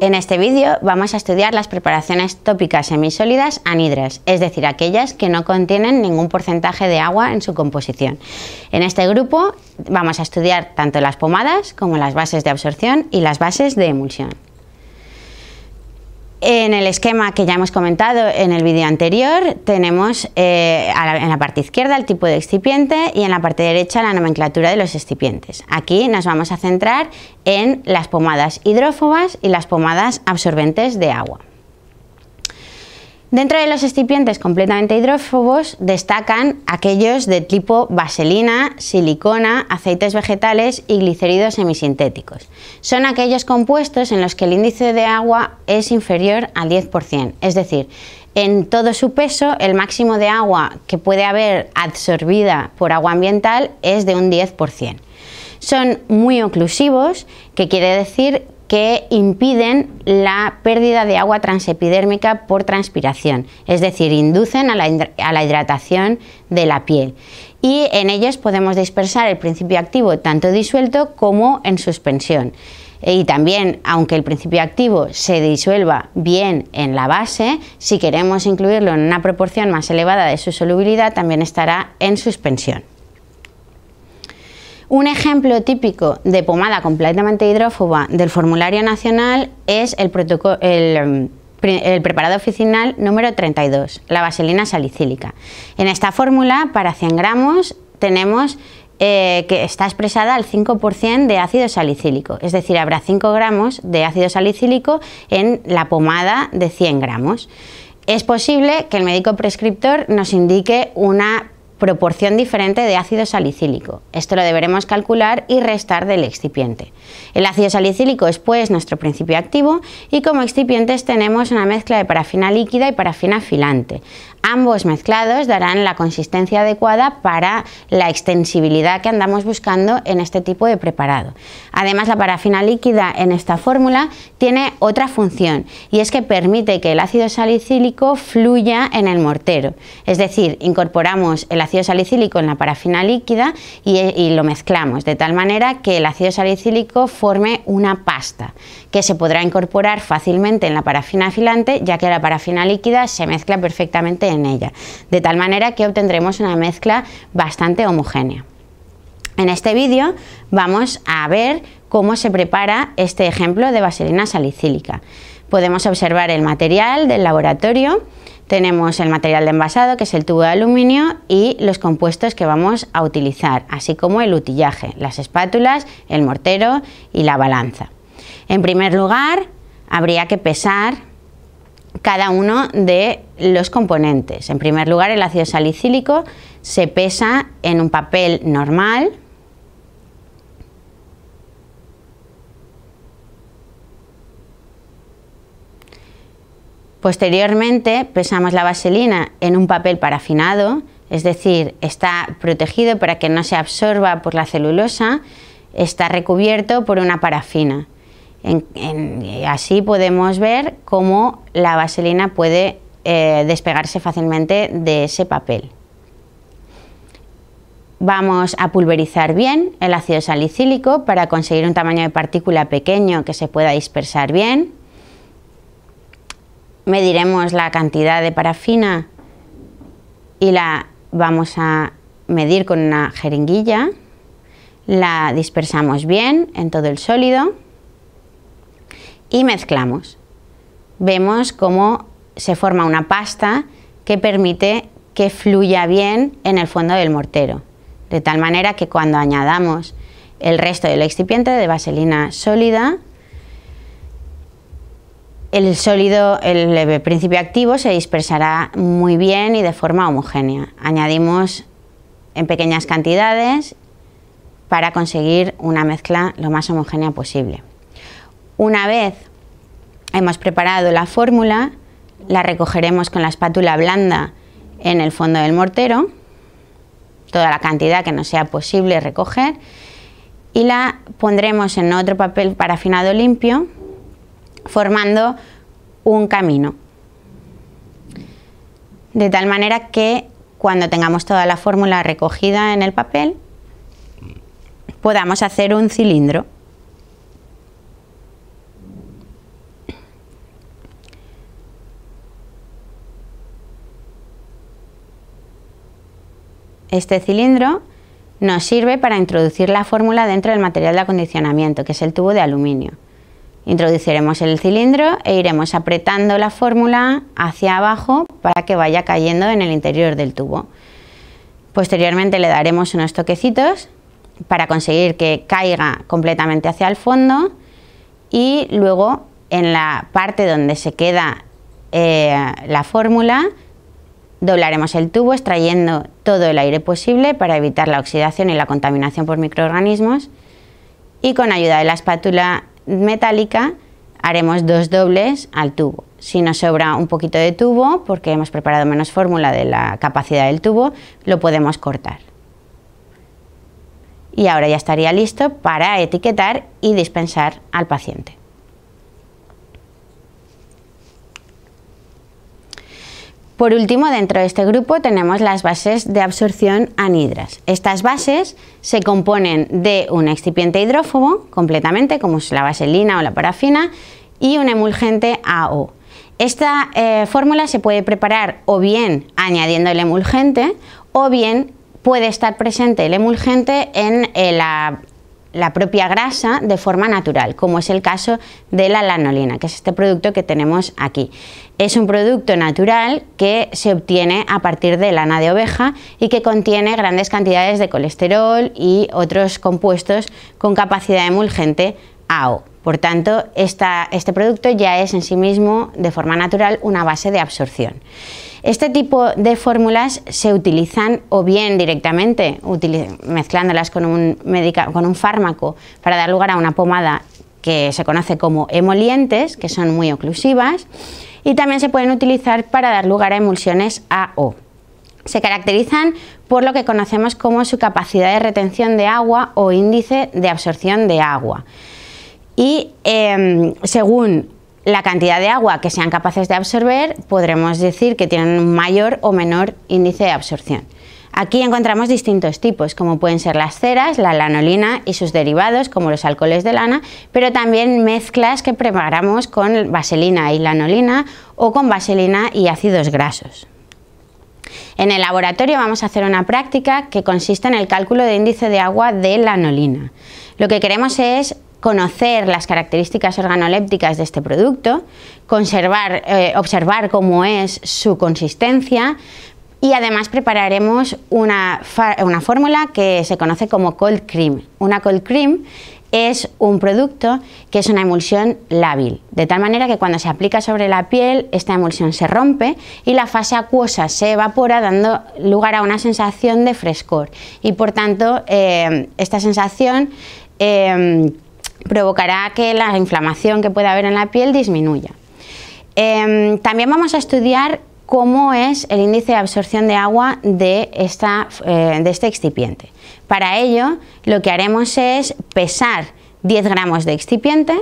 En este vídeo vamos a estudiar las preparaciones tópicas semisólidas anhidras, es decir, aquellas que no contienen ningún porcentaje de agua en su composición. En este grupo vamos a estudiar tanto las pomadas como las bases de absorción y las bases de emulsión. En el esquema que ya hemos comentado en el vídeo anterior tenemos eh, en la parte izquierda el tipo de excipiente y en la parte derecha la nomenclatura de los excipientes. Aquí nos vamos a centrar en las pomadas hidrófobas y las pomadas absorbentes de agua. Dentro de los estipientes completamente hidrófobos destacan aquellos de tipo vaselina, silicona, aceites vegetales y gliceridos semisintéticos. Son aquellos compuestos en los que el índice de agua es inferior al 10%, es decir, en todo su peso el máximo de agua que puede haber absorbida por agua ambiental es de un 10%. Son muy oclusivos, que quiere decir que impiden la pérdida de agua transepidérmica por transpiración, es decir, inducen a la, hidratación de la piel. Y en ellos podemos dispersar el principio activo tanto disuelto como en suspensión. Y también, aunque el principio activo se disuelva bien en la base, si queremos incluirlo en una proporción más elevada de su solubilidad, también estará en suspensión. Un ejemplo típico de pomada completamente hidrófoba del formulario nacional es el, em, preparado oficinal número 32, la vaselina salicílica. En esta fórmula, para 100 gramos, tenemos eh, que está expresada al 5% de ácido salicílico, es decir, habrá 5 gramos de ácido salicílico en la pomada de 100 gramos. Es posible que el médico prescriptor nos indique una proporción diferente de ácido salicílico. Esto lo deberemos calcular y restar del excipiente. El ácido salicílico es pues nuestro principio activo y como excipientes tenemos una mezcla de parafina líquida y parafina filante. Ambos mezclados darán la consistencia adecuada para la extensibilidad que andamos buscando en este tipo de preparado. Además la parafina líquida en esta fórmula tiene otra función y es que permite que el ácido salicílico fluya en el mortero. Es decir, incorporamos el ácido salicílico en la parafina líquida y, lo mezclamos de tal manera que el ácido salicílico forme una pasta que se podrá incorporar fácilmente en la parafina afilante ya que la parafina líquida se mezcla perfectamente en ella, de tal manera que obtendremos una mezcla bastante homogénea. En este vídeo vamos a ver cómo se prepara este ejemplo de vaselina salicílica. Podemos observar el material del laboratorio tenemos el material de envasado, que es el tubo de aluminio, y los compuestos que vamos a utilizar, así como el utillaje, las espátulas, el mortero y la balanza. En primer lugar, habría que pesar cada uno de los componentes. En primer lugar, el ácido salicílico se pesa en un papel normal, Posteriormente pesamos la vaselina en un papel parafinado, es decir, está protegido para que no se absorba por la celulosa, está recubierto por una parafina. así podemos ver cómo la vaselina puede eh, despegarse fácilmente de ese papel. Vamos a pulverizar bien el ácido salicílico para conseguir un tamaño de partícula pequeño que se pueda dispersar bien mediremos la cantidad de parafina y la vamos a medir con una jeringuilla, la dispersamos bien en todo el sólido y mezclamos. Vemos cómo se forma una pasta que permite que fluya bien en el fondo del mortero, de tal manera que cuando añadamos el resto del excipiente de vaselina sólida el sólido, el principio activo, se dispersará muy bien y de forma homogénea. Añadimos en pequeñas cantidades para conseguir una mezcla lo más homogénea posible. Una vez hemos preparado la fórmula, la recogeremos con la espátula blanda en el fondo del mortero, toda la cantidad que nos sea posible recoger, y la pondremos en otro papel parafinado limpio formando un camino. De tal manera que cuando tengamos toda la fórmula recogida en el papel, podamos hacer un cilindro. Este cilindro nos sirve para introducir la fórmula dentro del material de acondicionamiento, que es el tubo de aluminio. Introduciremos el cilindro e iremos apretando la fórmula hacia abajo para que vaya cayendo en el interior del tubo. Posteriormente le daremos unos toquecitos para conseguir que caiga completamente hacia el fondo y luego en la parte donde se queda eh, la fórmula doblaremos el tubo extrayendo todo el aire posible para evitar la oxidación y la contaminación por microorganismos y con ayuda de la espátula metálica haremos dos dobles al tubo. Si nos sobra un poquito de tubo, porque hemos preparado menos fórmula de la capacidad del tubo, lo podemos cortar. Y ahora ya estaría listo para etiquetar y dispensar al paciente. Por último, dentro de este grupo tenemos las bases de absorción anhidras. Estas bases se componen de un excipiente hidrófobo, completamente, como es la vaselina o la parafina, y un emulgente AO. Esta eh, fórmula se puede preparar o bien añadiendo el emulgente o bien puede estar presente el emulgente en eh, la la propia grasa de forma natural, como es el caso de la lanolina, que es este producto que tenemos aquí. Es un producto natural que se obtiene a partir de lana de oveja y que contiene grandes cantidades de colesterol y otros compuestos con capacidad emulgente AO. Por tanto, este producto ya es en sí mismo, de forma natural, una base de absorción. Este tipo de fórmulas se utilizan o bien directamente, mezclándolas con un, con un fármaco para dar lugar a una pomada que se conoce como emolientes, que son muy oclusivas, y también se pueden utilizar para dar lugar a emulsiones AO. Se caracterizan por lo que conocemos como su capacidad de retención de agua o índice de absorción de agua y em, según la cantidad de agua que sean capaces de absorber, podremos decir que tienen un mayor o menor índice de absorción. Aquí encontramos distintos tipos, como pueden ser las ceras, la lanolina y sus derivados, como los alcoholes de lana, pero también mezclas que preparamos con vaselina y lanolina o con vaselina y ácidos grasos. En el laboratorio vamos a hacer una práctica que consiste en el cálculo de índice de agua de lanolina. Lo que queremos es conocer las características organolépticas de este producto, conservar, eh, observar cómo es su consistencia y además prepararemos una, una fórmula que se conoce como cold cream. Una cold cream es un producto que es una emulsión lábil, de tal manera que cuando se aplica sobre la piel esta emulsión se rompe y la fase acuosa se evapora dando lugar a una sensación de frescor y por tanto eh, esta sensación eh, provocará que la inflamación que pueda haber en la piel disminuya. Em, también vamos a estudiar cómo es el índice de absorción de agua de, eh, de este excipiente. Para ello, lo que haremos es pesar 10 gramos de excipiente,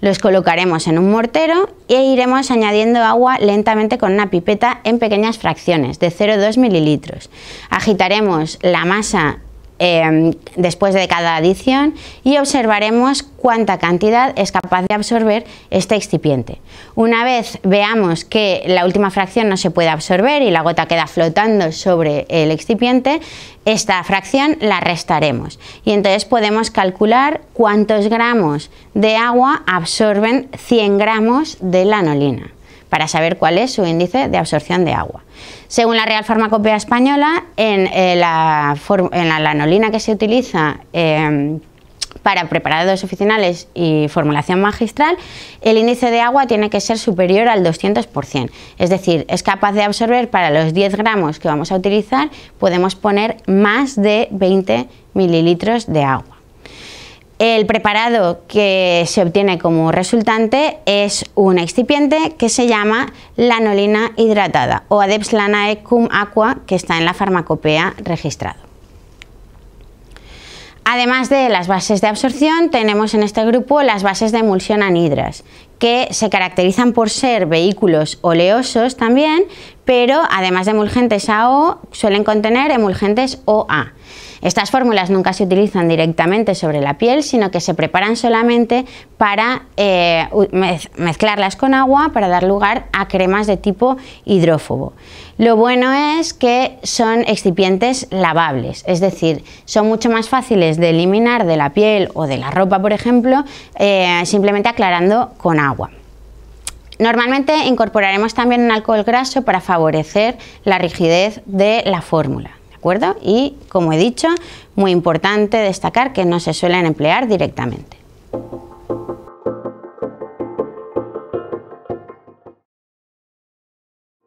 los colocaremos en un mortero e iremos añadiendo agua lentamente con una pipeta en pequeñas fracciones de 0,2 mililitros. Agitaremos la masa Em, después de cada adición y observaremos cuánta cantidad es capaz de absorber este excipiente. Una vez veamos que la última fracción no se puede absorber y la gota queda flotando sobre el excipiente, esta fracción la restaremos y entonces podemos calcular cuántos gramos de agua absorben 100 gramos de lanolina para saber cuál es su índice de absorción de agua. Según la Real Farmacopea Española, en, eh, la, lanolina que se utiliza em, para preparados oficinales y formulación magistral, el índice de agua tiene que ser superior al 200%. Es decir, es capaz de absorber para los 10 gramos que vamos a utilizar, podemos poner más de 20 mililitros de agua. El preparado que se obtiene como resultante es un excipiente que se llama lanolina hidratada o Adeps lanae cum aqua que está en la farmacopea registrado. Además de las bases de absorción, tenemos en este grupo las bases de emulsión anhidras, que se caracterizan por ser vehículos oleosos también, pero además de emulgentes AO, suelen contener emulgentes OA. Estas fórmulas nunca se utilizan directamente sobre la piel, sino que se preparan solamente para eh, mezclarlas con agua para dar lugar a cremas de tipo hidrófobo. Lo bueno es que son excipientes lavables, es decir, son mucho más fáciles de eliminar de la piel o de la ropa, por ejemplo, eh, simplemente aclarando con agua. Normalmente incorporaremos también un alcohol graso para favorecer la rigidez de la fórmula. Y como he dicho, muy importante destacar que no se suelen emplear directamente.